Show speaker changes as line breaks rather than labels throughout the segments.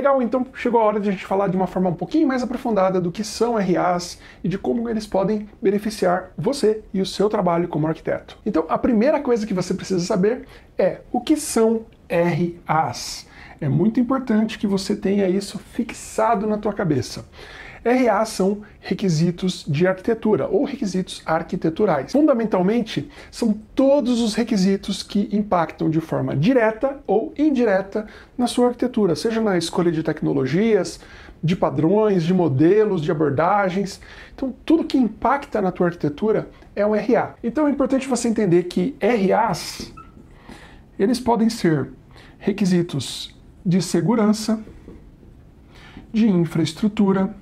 Legal, então chegou a hora de a gente falar de uma forma um pouquinho mais aprofundada do que são RAs e de como eles podem beneficiar você e o seu trabalho como arquiteto. Então, a primeira coisa que você precisa saber é o que são RAs. É muito importante que você tenha isso fixado na tua cabeça. RA é são requisitos de arquitetura ou requisitos arquiteturais. Fundamentalmente, são todos os requisitos que impactam de forma direta ou indireta na sua arquitetura, seja na escolha de tecnologias, de padrões, de modelos, de abordagens. Então, tudo que impacta na tua arquitetura é um RA. Então, é importante você entender que RAs eles podem ser requisitos de segurança, de infraestrutura,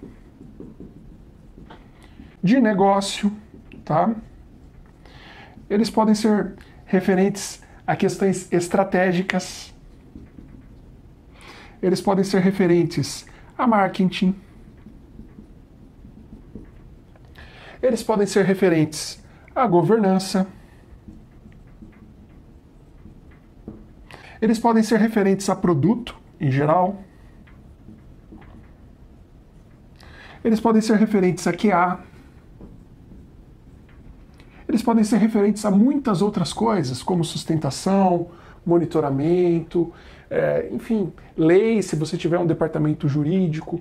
de negócio, tá? Eles podem ser referentes a questões estratégicas. Eles podem ser referentes a marketing. Eles podem ser referentes à governança. Eles podem ser referentes a produto em geral. Eles podem ser referentes a QA eles podem ser referentes a muitas outras coisas, como sustentação, monitoramento, é, enfim, lei, se você tiver um departamento jurídico,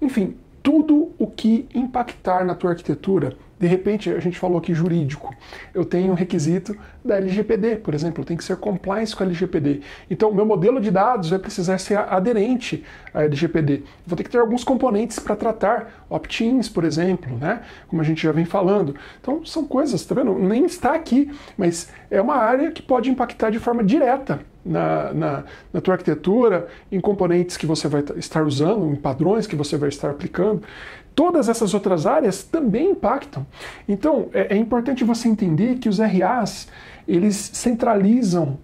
enfim, tudo o que impactar na tua arquitetura de repente, a gente falou aqui jurídico. Eu tenho um requisito da LGPD, por exemplo, tem que ser compliance com a LGPD. Então, meu modelo de dados vai precisar ser aderente à LGPD. Vou ter que ter alguns componentes para tratar, opt-ins, por exemplo, né? Como a gente já vem falando. Então, são coisas, tá vendo? Nem está aqui, mas é uma área que pode impactar de forma direta na, na, na tua arquitetura, em componentes que você vai estar usando, em padrões que você vai estar aplicando. Todas essas outras áreas também impactam. Então, é, é importante você entender que os RAs, eles centralizam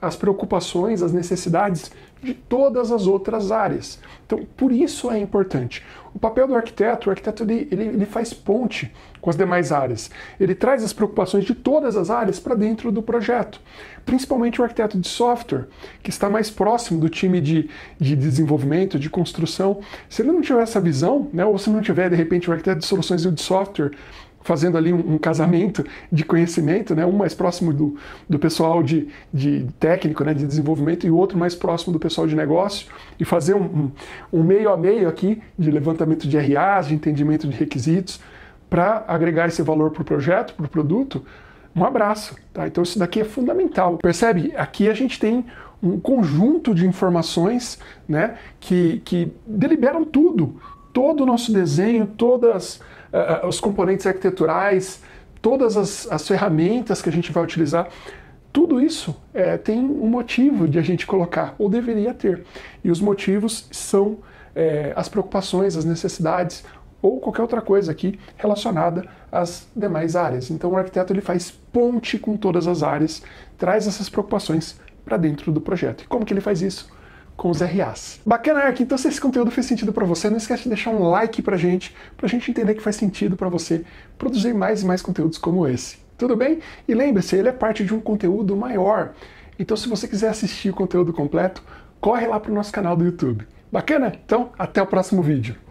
as preocupações, as necessidades de todas as outras áreas. Então, por isso é importante. O papel do arquiteto, o arquiteto ele, ele, ele faz ponte com as demais áreas. Ele traz as preocupações de todas as áreas para dentro do projeto. Principalmente o arquiteto de software, que está mais próximo do time de, de desenvolvimento, de construção. Se ele não tiver essa visão, né, ou se não tiver, de repente, o arquiteto de soluções e o de software fazendo ali um, um, casamento de conhecimento, né? um mais próximo do, do pessoal de, de técnico, né? de desenvolvimento, e o outro mais próximo do pessoal de negócio, e fazer um, um, um meio a meio aqui de levantamento de RAs, de entendimento de requisitos, para agregar esse valor para o projeto, para o produto, um abraço. Tá? Então isso daqui é fundamental. Percebe? Aqui a gente tem um conjunto de informações né, que, que deliberam tudo, todo o nosso desenho, todas uh, os componentes arquiteturais, todas as, as, ferramentas que a gente vai utilizar, tudo isso é, tem um motivo de a gente colocar, ou deveria ter. E os motivos são é, as preocupações, as necessidades, ou qualquer outra coisa aqui relacionada às demais áreas. Então o arquiteto ele faz ponte com todas as áreas, traz essas preocupações para dentro do projeto. E como que ele faz isso? com os RAs. Bacana, Ark. Então, se esse conteúdo fez sentido para você, não esquece de deixar um like a gente, para a gente entender que faz sentido para você produzir mais e mais conteúdos como esse. Tudo bem? E lembre-se, ele é parte de um conteúdo maior. Então, se você quiser assistir o conteúdo completo, corre lá pro nosso canal do YouTube. Bacana? Então, até o próximo vídeo.